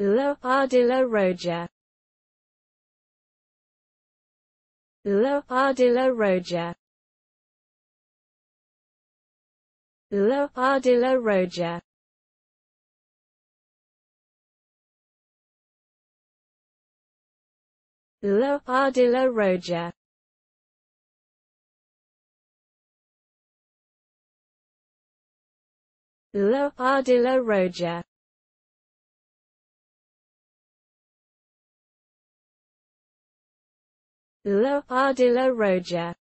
Lo Ardilla Roja Lo Ardilla Roja Lo Ardilla Roja Lo Ardilla Roja Lo Ardilla Roja La Roja